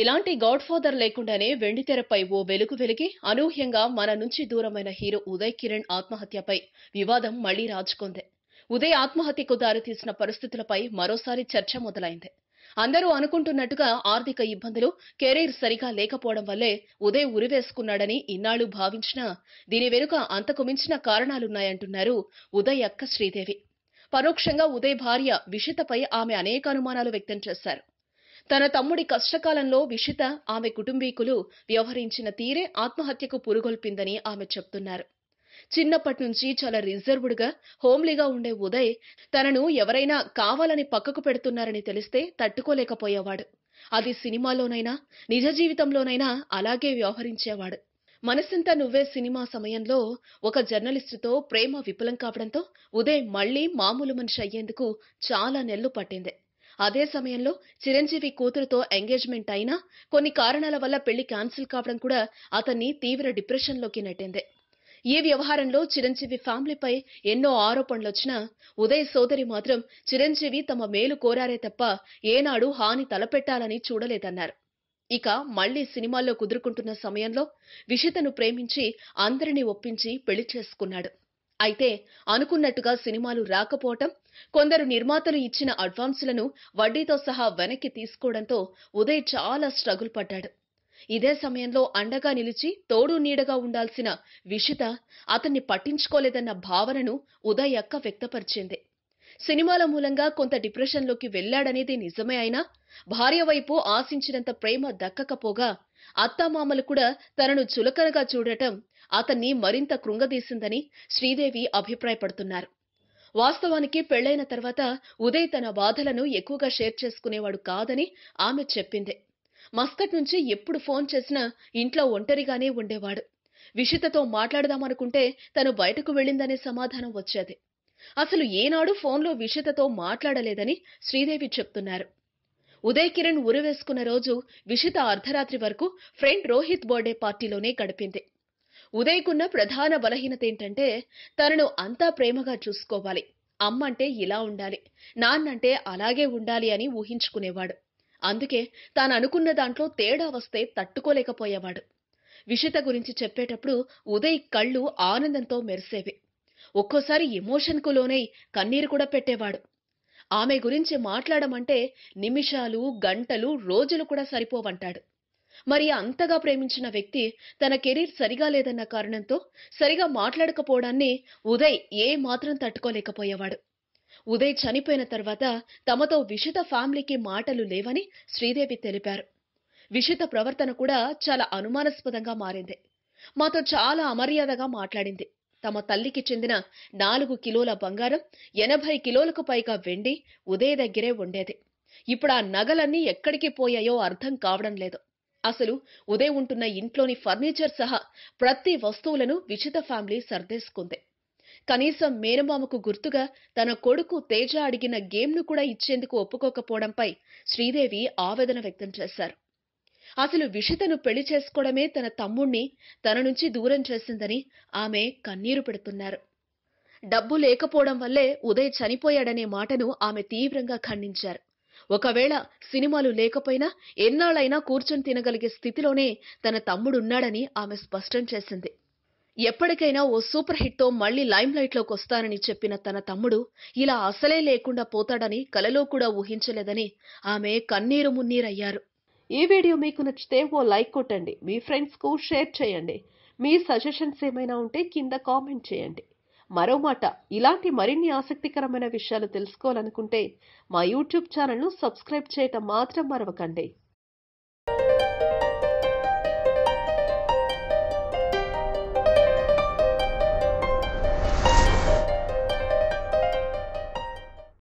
ఇలాంటి God father లేకుండానే వెండితెరపై ఓ వెలుగు వెలిగి అనూహ్యంగా మన నుంచి దూరమైన హీరో ఉదయ్ కిరణ్ ఆత్మహత్యపై వివాదం మళ్లీ రాజుకుంది ఉదయ్ ఆత్మహత్యకు దారితీసిన పరిస్థితులపై మరోసారి చర్చ మొదలైంది అందరూ అనుకుంటున్నట్టుగా ఆర్థిక ఇబ్బందులు కెరీర్ సరిగా లేకపోవడం వల్లే ఉదయ్ ఉరివేసుకున్నాడని ఇన్నాళ్లు భావించినా దీని వెనుక అంతకు మించిన కారణాలున్నాయంటున్నారు ఉదయ్ అక్క శ్రీదేవి పరోక్షంగా ఉదయ్ భార్య విషితపై ఆమె అనేక అనుమానాలు వ్యక్తం చేశారు తన తమ్ముడి కష్టకాలంలో విషిత ఆమె కుటుంబీకులు వ్యవహరించిన తీరే ఆత్మహత్యకు పురుగొల్పిందని ఆమె చెప్తున్నారు చిన్నప్పటి నుంచి చాలా రిజర్వ్డ్గా హోమ్లీగా ఉండే ఉదయ్ తనను ఎవరైనా కావాలని పక్కకు పెడుతున్నారని తెలిస్తే తట్టుకోలేకపోయేవాడు అది సినిమాలోనైనా నిజ జీవితంలోనైనా అలాగే వ్యవహరించేవాడు మనసింత నువ్వే సినిమా సమయంలో ఒక జర్నలిస్టుతో ప్రేమ విఫలం కావడంతో ఉదయ్ మళ్లీ మామూలు మనిషి అయ్యేందుకు చాలా నెల్లు పట్టింది అదే సమయంలో చిరంజీవి కూతురుతో ఎంగేజ్మెంట్ అయినా కొన్ని కారణాల వల్ల పెళ్లి క్యాన్సిల్ కావడం కూడా అతన్ని తీవ్ర డిప్రెషన్లోకి నెట్టింది ఈ వ్యవహారంలో చిరంజీవి ఫ్యామిలీపై ఎన్నో ఆరోపణలు వచ్చినా ఉదయ్ సోదరి మాత్రం చిరంజీవి తమ మేలు కోరారే తప్ప ఏనాడు హాని తలపెట్టాలని చూడలేదన్నారు ఇక మళ్లీ సినిమాల్లో కుదురుకుంటున్న సమయంలో విషితను ప్రేమించి అందరినీ ఒప్పించి పెళ్లి చేసుకున్నాడు అయితే అనుకున్నట్టుగా సినిమాలు రాకపోవటం కొందరు నిర్మాతలు ఇచ్చిన అడ్వాన్సులను వడ్డీతో సహా వెనక్కి తీసుకోవడంతో ఉదయ్ చాలా స్ట్రగుల్ పడ్డాడు ఇదే సమయంలో అండగా నిలిచి తోడు నీడగా ఉండాల్సిన విషిత అతన్ని పట్టించుకోలేదన్న భావనను ఉదయ్ అక్క వ్యక్తపరిచింది సినిమాల మూలంగా కొంత డిప్రెషన్లోకి వెళ్లాడనేది నిజమే అయినా భార్య వైపు ఆశించినంత ప్రేమ దక్కకపోగా అత్తామామలు కూడా తనను చులకనగా చూడటం అతన్ని మరింత కృంగదీసిందని శ్రీదేవి అభిప్రాయపడుతున్నారు వాస్తవానికి పెళ్లైన తర్వాత ఉదయ్ తన బాధలను ఎక్కువగా షేర్ చేసుకునేవాడు కాదని ఆమె చెప్పింది మస్కట్ నుంచి ఎప్పుడు ఫోన్ చేసినా ఇంట్లో ఒంటరిగానే ఉండేవాడు విషితతో మాట్లాడదామనుకుంటే తను బయటకు వెళ్ళిందనే సమాధానం వచ్చేది అసలు ఏనాడు ఫోన్లో విషితతో మాట్లాడలేదని శ్రీదేవి చెప్తున్నారు ఉదయ్ కిరణ్ ఉరివేసుకున్న రోజు విషిత అర్ధరాత్రి వరకు ఫ్రెండ్ రోహిత్ బర్త్డే పార్టీలోనే గడిపింది ఉదయ్కున్న ప్రధాన బలహీనత ఏంటంటే తనను అంతా ప్రేమగా చూసుకోవాలి అమ్మంటే ఇలా ఉండాలి నాన్నంటే అలాగే ఉండాలి అని ఊహించుకునేవాడు అందుకే తాను అనుకున్న దాంట్లో తేడా వస్తే తట్టుకోలేకపోయేవాడు విషిత గురించి చెప్పేటప్పుడు ఉదయ్ కళ్ళు ఆనందంతో మెరిసేవి ఒక్కోసారి ఎమోషన్కు లోనై కన్నీరు కూడా పెట్టేవాడు ఆమె గురించి మాట్లాడమంటే నిమిషాలు గంటలు రోజులు కూడా సరిపోవంటాడు మరి అంతగా ప్రేమించిన వ్యక్తి తన కెరీర్ సరిగా లేదన్న కారణంతో సరిగా మాట్లాడకపోవడాన్ని ఉదయ్ ఏ మాత్రం తట్టుకోలేకపోయేవాడు ఉదయ్ చనిపోయిన తర్వాత తమతో విషిత ఫ్యామిలీకి మాటలు లేవని శ్రీదేవి తెలిపారు విషిత ప్రవర్తన కూడా చాలా అనుమానాస్పదంగా మారింది మాతో చాలా అమర్యాదగా మాట్లాడింది తమ తల్లికి చెందిన నాలుగు కిలోల బంగారం ఎనభై కిలోలకు పైగా వెండి ఉదయ్ దగ్గరే ఉండేది ఇప్పుడు ఆ నగలన్నీ ఎక్కడికి పోయాయో అర్థం కావడం లేదు అసలు ఉదయం ఉంటున్న ఇంట్లోని ఫర్నిచర్ సహా ప్రతి వస్తువులను విచిత ఫ్యామిలీ సర్దేసుకుంది కనీసం మేనమామకు గుర్తుగా తన కొడుకు తేజ అడిగిన గేమ్ను కూడా ఇచ్చేందుకు ఒప్పుకోకపోవడంపై శ్రీదేవి ఆవేదన వ్యక్తం చేశారు అసలు విషితను పెళ్లి చేసుకోవడమే తన తమ్ముణ్ణి తన నుంచి దూరం చేసిందని ఆమె కన్నీరు పెడుతున్నారు డబ్బు లేకపోవడం వల్లే ఉదయ్ చనిపోయాడనే మాటను ఆమె తీవ్రంగా ఖండించారు ఒకవేళ సినిమాలు లేకపోయినా ఎన్నాళ్ళైనా కూర్చొని తినగలిగే స్థితిలోనే తన తమ్ముడున్నాడని ఆమె స్పష్టం చేసింది ఎప్పటికైనా ఓ సూపర్ హిట్తో మళ్లీ లైమ్లైట్లోకి వస్తానని చెప్పిన తన తమ్ముడు ఇలా అసలే లేకుండా పోతాడని కలలో కూడా ఊహించలేదని ఆమె కన్నీరు మున్నీరయ్యారు ఈ వీడియో మీకు నచ్చితే ఓ లైక్ కొట్టండి మీ ఫ్రెండ్స్కు షేర్ చేయండి మీ సజెషన్స్ ఏమైనా ఉంటే కింద కామెంట్ చేయండి మరో మాట ఇలాంటి మరిన్ని ఆసక్తికరమైన విషయాలు తెలుసుకోవాలనుకుంటే మా యూట్యూబ్ ఛానల్ను సబ్స్క్రైబ్ చేయటం మాత్రం మరవకండి